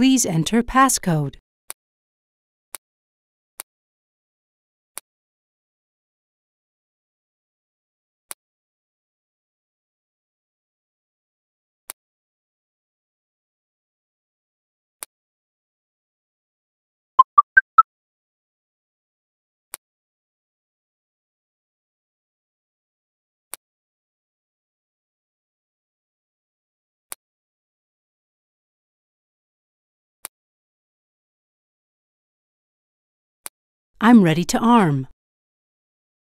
please enter passcode. I'm ready to arm.